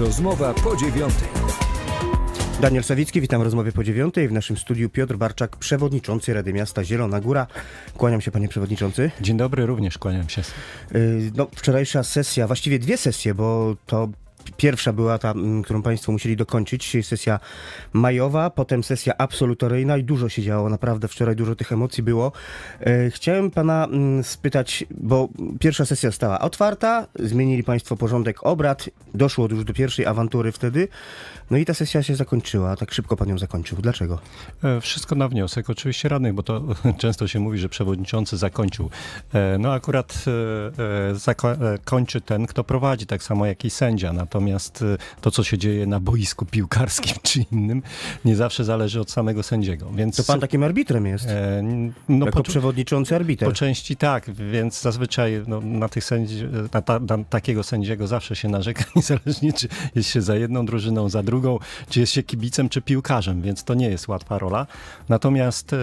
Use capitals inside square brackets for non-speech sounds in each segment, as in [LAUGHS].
Rozmowa po dziewiątej. Daniel Sawicki, witam w rozmowie po dziewiątej. W naszym studiu Piotr Barczak, przewodniczący Rady Miasta Zielona Góra. Kłaniam się, panie przewodniczący. Dzień dobry, również kłaniam się. Y, no, wczorajsza sesja, właściwie dwie sesje, bo to Pierwsza była ta, mm, którą Państwo musieli dokończyć, sesja majowa, potem sesja absolutoryjna i dużo się działo, naprawdę wczoraj dużo tych emocji było. E, chciałem Pana mm, spytać, bo pierwsza sesja została otwarta, zmienili Państwo porządek obrad, doszło już do pierwszej awantury wtedy, no i ta sesja się zakończyła, tak szybko Pan ją zakończył. Dlaczego? E, wszystko na wniosek oczywiście radnych, bo to [LAUGHS] często się mówi, że przewodniczący zakończył. E, no akurat zakończy ten, kto prowadzi, tak samo jak i sędzia, na no to natomiast y, to, co się dzieje na boisku piłkarskim [LAUGHS] czy innym, nie zawsze zależy od samego sędziego. Więc, to pan takim arbitrem jest? E, no, jako po, przewodniczący arbiter. Po części tak, więc zazwyczaj no, na, tych sędzi, na, ta, na takiego sędziego zawsze się narzeka, [LAUGHS] niezależnie czy jest się za jedną drużyną, za drugą, czy jest się kibicem, czy piłkarzem, więc to nie jest łatwa rola. Natomiast e,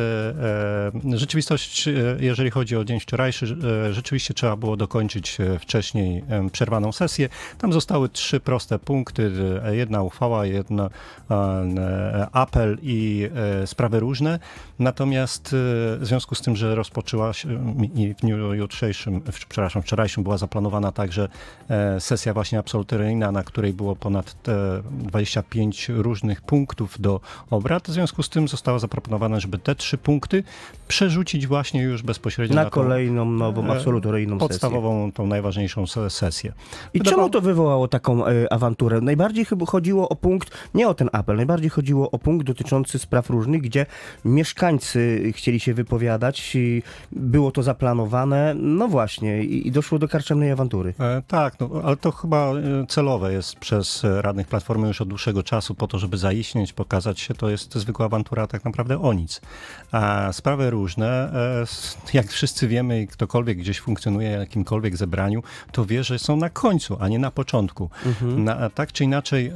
e, rzeczywistość, e, jeżeli chodzi o dzień wczorajszy, e, rzeczywiście trzeba było dokończyć e, wcześniej przerwaną sesję. Tam zostały trzy trzy proste punkty, jedna uchwała, jedna e, e, apel i e, sprawy różne. Natomiast w związku z tym, że rozpoczęła się w dniu jutrzejszym, przepraszam, wczorajszym była zaplanowana także sesja właśnie absolutoryjna, na której było ponad 25 różnych punktów do obrad. W związku z tym zostało zaproponowane, żeby te trzy punkty przerzucić właśnie już bezpośrednio na, na kolejną nową absolutoryjną podstawową, sesję. Podstawową, tą najważniejszą sesję. I Wydawało... czemu to wywołało taką E, awanturę. Najbardziej chyba chodziło o punkt, nie o ten apel, najbardziej chodziło o punkt dotyczący spraw różnych, gdzie mieszkańcy chcieli się wypowiadać, i było to zaplanowane, no właśnie, i, i doszło do karczemnej awantury. E, tak, no, ale to chyba e, celowe jest przez e, radnych Platformy już od dłuższego czasu po to, żeby zaiśnieć, pokazać się, to jest zwykła awantura tak naprawdę o nic. A sprawy różne, jak wszyscy wiemy i ktokolwiek gdzieś funkcjonuje w jakimkolwiek zebraniu, to wie, że są na końcu, a nie na początku. Mhm. Mhm. Na, tak czy inaczej.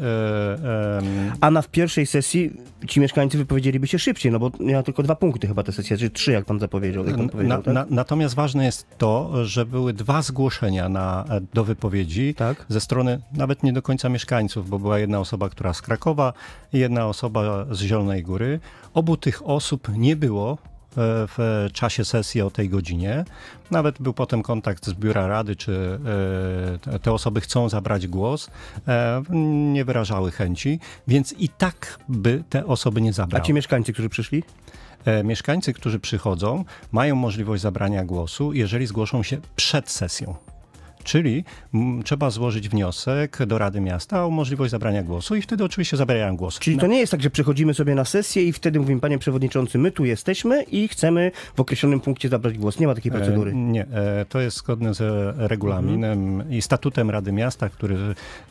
E, a na w pierwszej sesji ci mieszkańcy wypowiedzieliby się szybciej, no bo miała tylko dwa punkty chyba te sesje, czy trzy, jak pan zapowiedział. Jak pan powiedział, na, tak? na, natomiast ważne jest to, że były dwa zgłoszenia na, e, do wypowiedzi tak? ze strony nawet nie do końca mieszkańców, bo była jedna osoba, która z Krakowa, jedna osoba z Zielonej Góry. Obu tych osób nie było E, w czasie sesji o tej godzinie. Nawet był potem kontakt z biura rady, czy e, te osoby chcą zabrać głos, e, nie wyrażały chęci, więc i tak by te osoby nie zabrały. A ci mieszkańcy, którzy przyszli? Mieszkańcy, którzy przychodzą, mają możliwość zabrania głosu, jeżeli zgłoszą się przed sesją. Czyli trzeba złożyć wniosek do Rady Miasta o możliwość zabrania głosu i wtedy oczywiście zabierają głos. Czyli to nie jest tak, że przychodzimy sobie na sesję i wtedy mówimy, panie przewodniczący, my tu jesteśmy i chcemy w określonym punkcie zabrać głos. Nie ma takiej e, procedury. E, nie, e, to jest zgodne z e, regulaminem mhm. i statutem Rady Miasta, który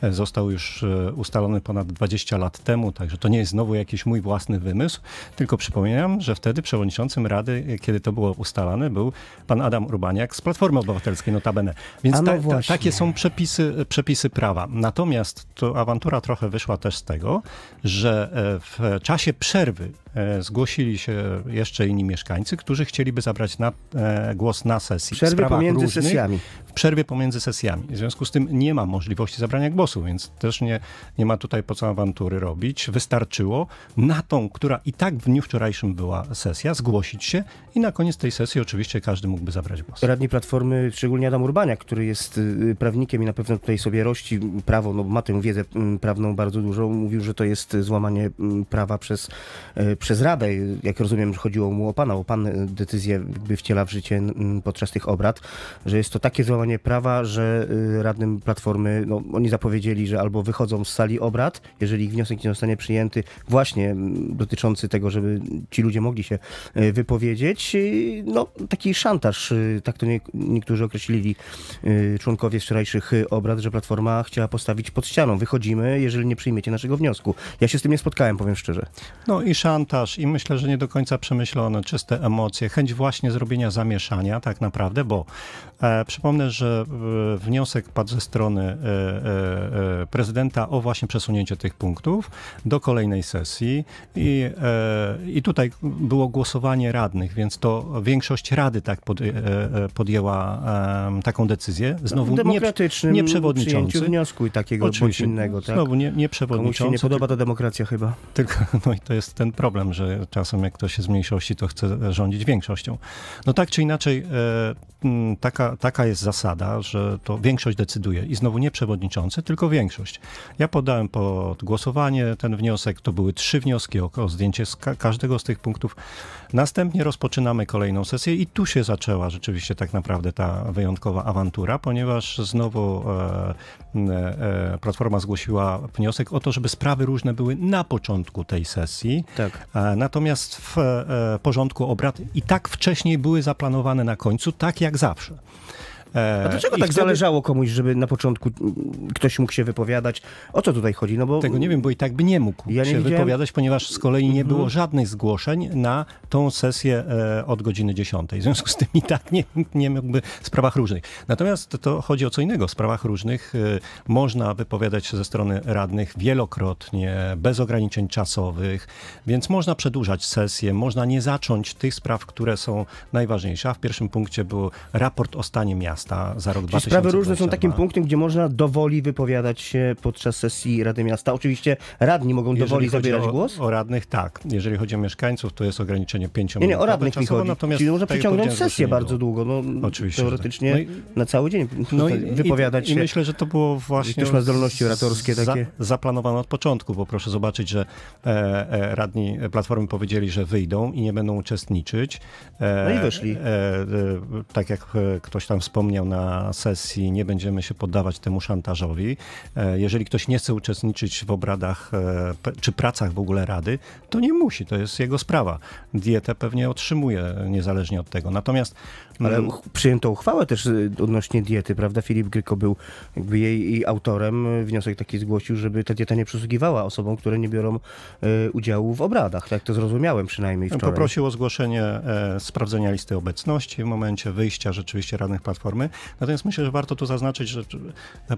e, został już ustalony ponad 20 lat temu, także to nie jest znowu jakiś mój własny wymysł, tylko przypominam, że wtedy przewodniczącym Rady, kiedy to było ustalane, był pan Adam Urbaniak z Platformy Obywatelskiej, notabene. Więc ta, no właśnie. Takie są przepisy, przepisy prawa. Natomiast to awantura trochę wyszła też z tego, że e, w czasie przerwy E, zgłosili się jeszcze inni mieszkańcy, którzy chcieliby zabrać na, e, głos na sesji. W przerwie pomiędzy różnych, sesjami. W przerwie pomiędzy sesjami. W związku z tym nie ma możliwości zabrania głosu, więc też nie, nie ma tutaj po co awantury robić. Wystarczyło na tą, która i tak w dniu wczorajszym była sesja, zgłosić się i na koniec tej sesji oczywiście każdy mógłby zabrać głos. Radni Platformy, szczególnie Adam Urbaniak, który jest y, y, prawnikiem i na pewno tutaj sobie rości prawo, no ma tę wiedzę mm, prawną bardzo dużo, mówił, że to jest y, złamanie mm, prawa przez przez Radę, jak rozumiem, chodziło mu o Pana, bo Pan e, decyzję jakby wciela w życie podczas tych obrad, że jest to takie złamanie prawa, że e, radnym Platformy, no, oni zapowiedzieli, że albo wychodzą z sali obrad, jeżeli ich wniosek nie zostanie przyjęty, właśnie dotyczący tego, żeby ci ludzie mogli się e, wypowiedzieć. No, taki szantaż, tak to nie, niektórzy określili członkowie wczorajszych obrad, że Platforma chciała postawić pod ścianą. Wychodzimy, jeżeli nie przyjmiecie naszego wniosku. Ja się z tym nie spotkałem, powiem szczerze. No i szantaż montaż i myślę, że nie do końca przemyślone, czyste emocje, chęć właśnie zrobienia zamieszania tak naprawdę, bo e, przypomnę, że e, wniosek padł ze strony e, e, e prezydenta o właśnie przesunięcie tych punktów do kolejnej sesji i, e, i tutaj było głosowanie radnych, więc to większość rady tak pod, podjęła taką decyzję. Znowu Demokratycznym nie, nie wniosku i takiego czy innego. Tak? Znowu nie, nie przewodniczący. Komuś się nie podoba ta demokracja chyba. Tylko [LAUGHS] no i to jest ten problem problem, że czasem jak ktoś jest mniejszości, to chce rządzić większością. No tak czy inaczej, e, taka, taka jest zasada, że to większość decyduje i znowu nie przewodniczący, tylko większość. Ja podałem pod głosowanie ten wniosek, to były trzy wnioski o, o zdjęcie z ka każdego z tych punktów. Następnie rozpoczynamy kolejną sesję i tu się zaczęła rzeczywiście tak naprawdę ta wyjątkowa awantura, ponieważ znowu e, e, e Platforma zgłosiła wniosek o to, żeby sprawy różne były na początku tej sesji. Tak. E, natomiast w porządku obrad i tak wcześniej były zaplanowane na końcu, tak jak zawsze. E, A dlaczego tak wtedy... zależało komuś, żeby na początku ktoś mógł się wypowiadać? O co tutaj chodzi? No bo... Tego nie wiem, bo i tak by nie mógł ja nie się widziałem... wypowiadać, ponieważ z kolei nie mhm. było żadnych zgłoszeń na tą sesję e, od godziny 10. W związku z tym i tak nie, nie mógłby w sprawach różnych. Natomiast to chodzi o co innego. W sprawach różnych e, można wypowiadać się ze strony radnych wielokrotnie, bez ograniczeń czasowych, więc można przedłużać sesję, można nie zacząć tych spraw, które są najważniejsze. A w pierwszym punkcie był raport o stanie miasta Miasta za rok Sprawy różne są takim punktem, gdzie można dowoli wypowiadać się podczas sesji Rady Miasta. Oczywiście radni mogą dowoli zabierać o, głos? O radnych tak. Jeżeli chodzi o mieszkańców, to jest ograniczenie 5 Nie, nie, o radnych mi chodzi. Natomiast Czyli można tak przeciągnąć sesję bardzo długo. No, Oczywiście. Teoretycznie tak. no i, na cały dzień no i, wypowiadać i, się. I myślę, że to było właśnie... Już ma zdolności oratorskie takie. Za, zaplanowane od początku, bo proszę zobaczyć, że e, e, radni Platformy powiedzieli, że wyjdą i nie będą uczestniczyć. E, no i wyszli. E, e, tak jak e, ktoś tam wspomniał, wspomniał na sesji, nie będziemy się poddawać temu szantażowi. E, jeżeli ktoś nie chce uczestniczyć w obradach e, czy pracach w ogóle Rady, to nie musi, to jest jego sprawa. Dietę pewnie otrzymuje niezależnie od tego. Natomiast mm, ale przyjęto uchwałę też y, odnośnie diety, prawda? Filip Gryko był jakby jej, autorem. Wniosek taki zgłosił, żeby ta dieta nie przysługiwała osobom, które nie biorą y, udziału w obradach. Tak to zrozumiałem przynajmniej wczoraj. Poprosił o zgłoszenie e, sprawdzenia listy obecności w momencie wyjścia rzeczywiście radnych platform platformy. Natomiast myślę, że warto tu zaznaczyć, że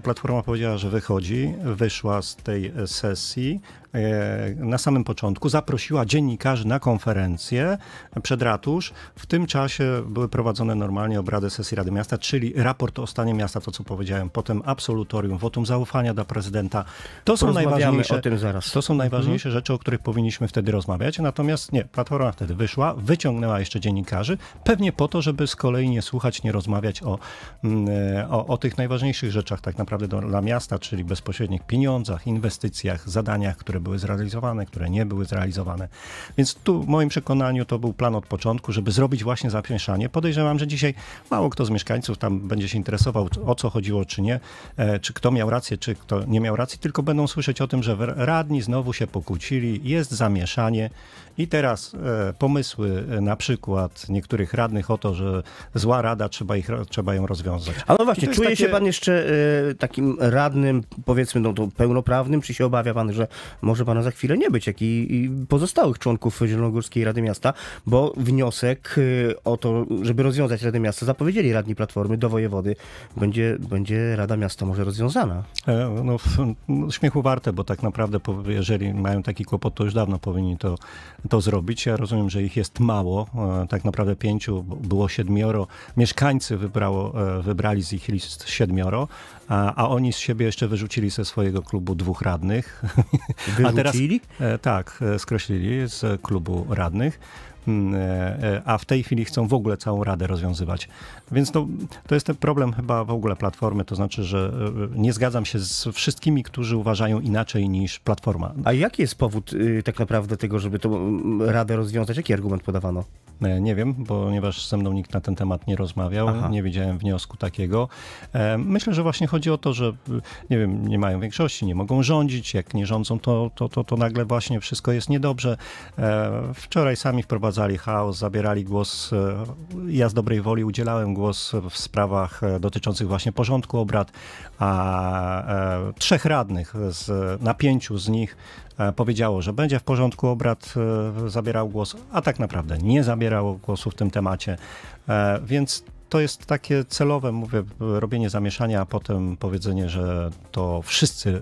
platforma powiedziała, że wychodzi, wyszła z tej sesji. E, na samym początku zaprosiła dziennikarzy na konferencję przed ratusz. W tym czasie były prowadzone normalnie obrady sesji Rady Miasta, czyli raport o stanie miasta, to co powiedziałem, potem absolutorium, wotum zaufania dla prezydenta. To są najważniejsze, To są mhm. najważniejsze mhm. rzeczy, o których powinniśmy wtedy rozmawiać. Natomiast nie, platforma wtedy wyszła, wyciągnęła jeszcze dziennikarzy, pewnie po to, żeby z kolei nie słuchać, nie rozmawiać o Mm, e, o, o tych najważniejszych rzeczach tak naprawdę dla miasta, czyli bezpośrednich pieniądzach, inwestycjach, zadaniach, które były zrealizowane, które nie były zrealizowane. Więc tu w moim przekonaniu to był plan od początku, żeby zrobić właśnie zapieszanie. Podejrzewam, że dzisiaj mało kto z mieszkańców tam będzie się interesował, o co chodziło, czy nie, e, czy kto miał rację, czy kto nie miał racji, tylko będą słyszeć o tym, że radni znowu się pokłócili, jest zamieszanie i teraz e, pomysły na przykład niektórych radnych o to, że zła rada, trzeba, ich, trzeba ją rozwiązać. A no właśnie, czuje takie... się pan jeszcze y, takim radnym, powiedzmy no, to pełnoprawnym, czy się obawia pan, że może pana za chwilę nie być, jak i, i pozostałych członków Zielonogórskiej Rady Miasta, bo wniosek y, o to, żeby rozwiązać Radę Miasta, zapowiedzieli radni Platformy do wojewody, będzie, będzie Rada Miasta może rozwiązana. E, no, no, śmiechu warte, bo tak naprawdę, jeżeli mają taki kłopot, to już dawno powinni to, to zrobić. Ja rozumiem, że ich jest mało, e, tak naprawdę pięciu, było siedmioro. Mieszkańcy wybrało E, wybrali z ich list siedmioro, a, a oni z siebie jeszcze wyrzucili ze swojego klubu dwóch radnych. Wyrzucili? [LAUGHS] A teraz, e, tak, e, skreślili z klubu radnych. Mm, e, e, a w tej chwili chcą w ogóle całą radę rozwiązywać. Więc to, to jest ten problem chyba w ogóle platformy, to znaczy, że e, nie zgadzam się z wszystkimi, którzy uważają inaczej niż platforma. A jaki jest powód y, tak naprawdę tego, żeby tą radę rozwiązać? Jaki argument podawano? Nie wiem, ponieważ ze mną nikt na ten temat nie rozmawiał, Aha. nie widziałem wniosku takiego. Myślę, że właśnie chodzi o to, że y, nie wiem, nie mają większości, nie mogą rządzić, jak nie rządzą, to, to, to, to nagle właśnie wszystko jest niedobrze. Wczoraj sami wprowadzili wprowadzali chaos, zabierali głos. E, ja z dobrej woli udzielałem głos w sprawach e, dotyczących właśnie porządku obrad, a e, trzech radnych z, na pięciu z nich powiedziało, że będzie w porządku obrad zabierał głos, a tak naprawdę nie zabierał głosu w tym temacie. Więc to jest takie celowe, mówię, robienie zamieszania, a potem powiedzenie, że to wszyscy e,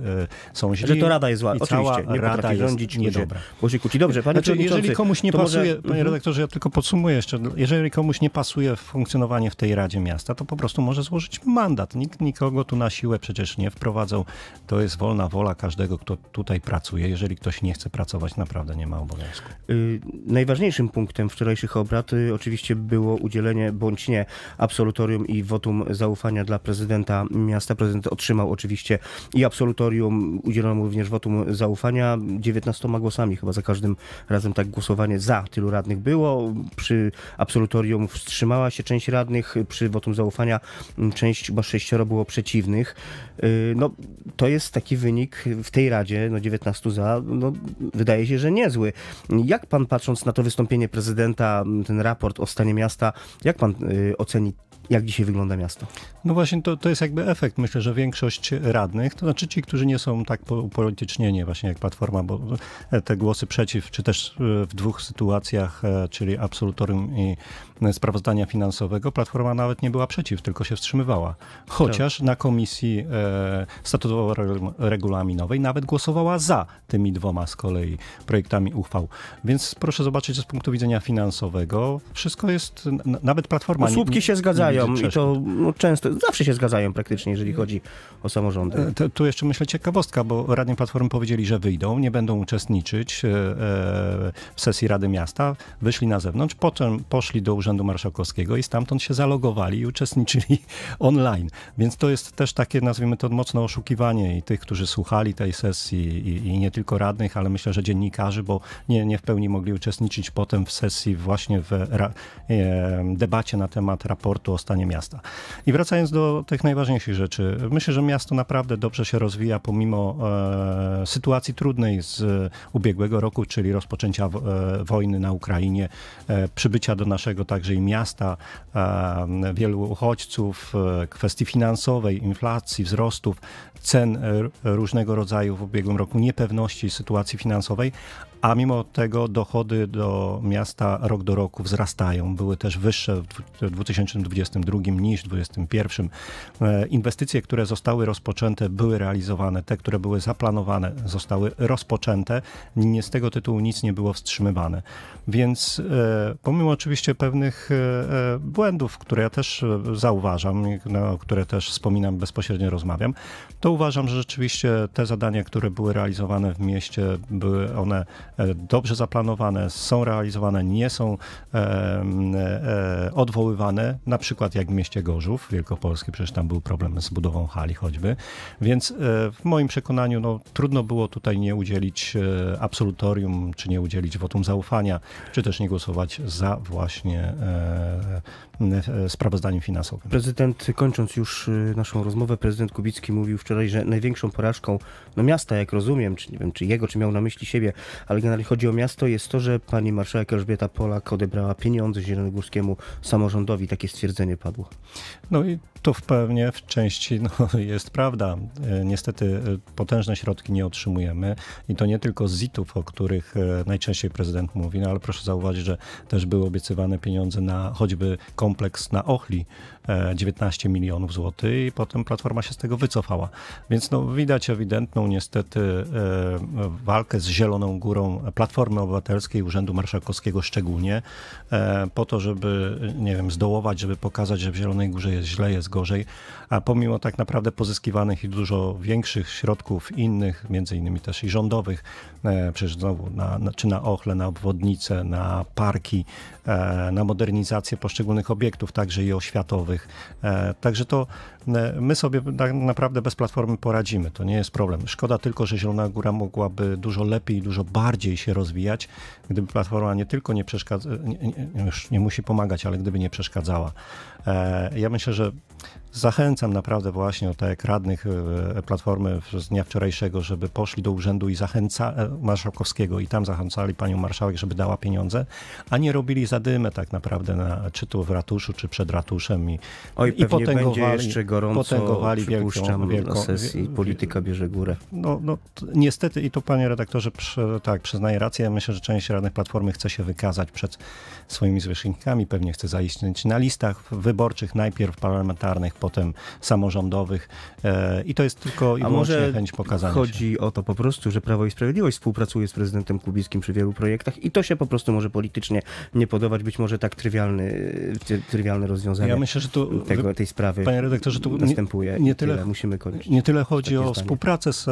są źli. Że to Rada jest zła, oczywiście, nie rada rządzić niedobra. Bo się kłóci. Dobrze, panie znaczy, Jeżeli komuś nie pasuje, może... panie mhm. redaktorze, ja tylko podsumuję jeszcze, jeżeli komuś nie pasuje funkcjonowanie w tej Radzie Miasta, to po prostu może złożyć mandat. Nikt nikogo tu na siłę przecież nie wprowadzał. To jest wolna wola każdego, kto tutaj pracuje. Jeżeli ktoś nie chce pracować, naprawdę nie ma obowiązku. Yy, najważniejszym punktem wczorajszych obrad y, oczywiście było udzielenie bądź nie absolutorium i wotum zaufania dla prezydenta miasta. Prezydent otrzymał oczywiście i absolutorium, udzielono mu również wotum zaufania 19 głosami, chyba za każdym razem tak głosowanie za tylu radnych było. Przy absolutorium wstrzymała się część radnych, przy wotum zaufania część chyba sześcioro było przeciwnych. Y, no, to jest taki wynik w tej Radzie, no 19 za, no, wydaje się, że niezły. Jak pan patrząc na to wystąpienie prezydenta, ten raport o stanie miasta, jak pan y, oceni jak dzisiaj wygląda miasto. No właśnie, to, to jest jakby efekt. Myślę, że większość radnych, to znaczy ci, którzy nie są tak upolitycznieni właśnie jak Platforma, bo te głosy przeciw, czy też e, w dwóch sytuacjach, e, czyli absolutorium i e, sprawozdania finansowego, Platforma nawet nie była przeciw, tylko się wstrzymywała. Chociaż tak. na komisji e, statutowo-regulaminowej nawet głosowała za tymi dwoma z kolei projektami uchwał. Więc proszę zobaczyć, że z punktu widzenia finansowego wszystko jest, nawet Platforma... Słupki się zgadzają zgadzają i to no, często, zawsze się zgadzają praktycznie, jeżeli chodzi o samorządy. E, tu jeszcze myślę ciekawostka, bo radni Platformy powiedzieli, że wyjdą, nie będą uczestniczyć e, e, w sesji Rady Miasta, wyszli na zewnątrz, potem poszli do Urzędu Marszałkowskiego i stamtąd się zalogowali i uczestniczyli [LAUGHS] online. Więc to jest też takie, nazwijmy to, mocno oszukiwanie i tych, którzy słuchali tej sesji i, i nie tylko radnych, ale myślę, że dziennikarzy, bo nie, nie w pełni mogli uczestniczyć potem w sesji właśnie w debacie na temat raportu o stanie miasta. I wracając do tych najważniejszych rzeczy, myślę, że miasto naprawdę dobrze się rozwija pomimo e, sytuacji trudnej z ubiegłego roku, czyli rozpoczęcia w, e, wojny na Ukrainie, e, przybycia do naszego także i miasta, e, wielu uchodźców, e, kwestii finansowej, inflacji, wzrostów, cen e, różnego rodzaju w ubiegłym roku, niepewności sytuacji finansowej, a mimo tego dochody do miasta rok do roku wzrastają. Były też wyższe w 2022 niż w 2021. E, inwestycje, które zostały rozpoczęte, były realizowane, te, które były zaplanowane, zostały rozpoczęte. Nie z tego tytułu nic nie było wstrzymywane. Więc e, pomimo oczywiście pewnych e, błędów, które ja też zauważam, no, które też wspominam, bezpośrednio rozmawiam, to uważam, że rzeczywiście te zadania, które były realizowane w mieście, były one E, dobrze zaplanowane, są realizowane, nie są e, e, odwoływane, na przykład jak w mieście Gorzów Wielkopolski, przecież tam był problem z budową hali choćby, więc w moim przekonaniu no, trudno było tutaj nie udzielić absolutorium, czy nie udzielić wotum zaufania, czy też nie głosować za właśnie E, sprawozdaniu finansowym. Prezydent, kończąc już e, naszą rozmowę, prezydent Kubicki mówił wczoraj, że największą porażką no miasta, jak rozumiem, czy nie wiem, czy jego, czy miał na myśli siebie, ale generalnie chodzi o miasto, jest to, że pani marszałek Elżbieta Polak odebrała pieniądze zielonogórskiemu samorządowi. Takie stwierdzenie padło. No i to w pewnie w części no, [LAUGHS] jest prawda. E, niestety potężne środki nie otrzymujemy i to nie tylko z ZIT-ów, o których najczęściej prezydent mówi, no ale proszę zauważyć, że też były obiecywane pieniądze na choćby komunikację kompleks na Ochli 19 e, milionów złotych i potem Platforma się z tego wycofała. Więc no, widać ewidentną niestety e, walkę z Zieloną Górą Platformy Obywatelskiej, Urzędu Marszałkowskiego szczególnie, e, po to, żeby, nie wiem, zdołować, żeby pokazać, że w Zielonej Górze jest źle, jest gorzej, a pomimo tak naprawdę pozyskiwanych i dużo większych środków innych, między innymi też i rządowych, przecież znowu, na, na, czy na Ochle, na obwodnice, na parki, na modernizację poszczególnych obiektów, obiektów, także i oświatowych. E, także to e, my sobie tak naprawdę bez platformy poradzimy, to nie jest problem. Szkoda tylko, że Zielona Góra mogłaby dużo lepiej i dużo bardziej się rozwijać, gdyby platforma nie tylko nie przeszkadza, e, nie, już nie musi pomagać, ale gdyby nie przeszkadzała. Ja myślę, że zachęcam naprawdę właśnie o tak radnych platformy z dnia wczorajszego, żeby poszli do urzędu i zachęca marszałkowskiego i tam zachęcali panią marszałek, żeby dała pieniądze, a nie robili zadymę tak naprawdę na czy to w ratunek ratuszu czy przed ratuszem i, Oj, i potęgowali, jeszcze gorąco, potęgowali wielką, wielką, Polityka bierze górę. No, no niestety i tu panie redaktorze przy, tak, przyznaję rację. Ja myślę, że część radnych Platformy chce się wykazać przed swoimi zwierzchnikami, pewnie chce zaistnieć na listach wyborczych, najpierw parlamentarnych, potem samorządowych e, i to jest tylko i może chęć pokazania chodzi się. o to po prostu, że Prawo i Sprawiedliwość współpracuje z prezydentem Kubickim przy wielu projektach i to się po prostu może politycznie nie podobać, być może tak trywialny, e, trywialne rozwiązanie ja myślę, że tego, tej sprawy panie redaktorze, tu następuje. Nie, nie tyle, tyle, musimy kończyć. Nie tyle chodzi o zdanie. współpracę z, e,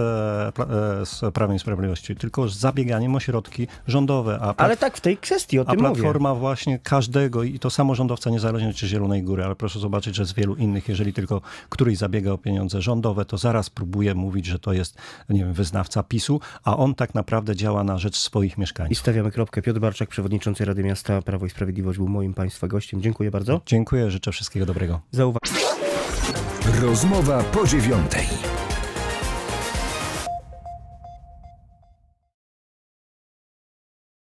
e, z Prawem i Sprawiedliwości, tylko z zabieganiem o środki rządowe. A ale tak w tej kwestii o tym A platforma mówię. właśnie każdego i to samorządowca niezależnie czy Zielonej Góry, ale proszę zobaczyć, że z wielu innych, jeżeli tylko któryś zabiega o pieniądze rządowe, to zaraz próbuje mówić, że to jest, nie wiem, wyznawca PiSu, a on tak naprawdę działa na rzecz swoich mieszkańców. I stawiamy kropkę. Piotr Barczak, przewodniczący Rady Miasta Prawo i Sprawiedliwość był moim państwa gościem. Dziękuję Dziękuję bardzo. Dziękuję, życzę wszystkiego dobrego. Za uwagę. Rozmowa po dziewiątej.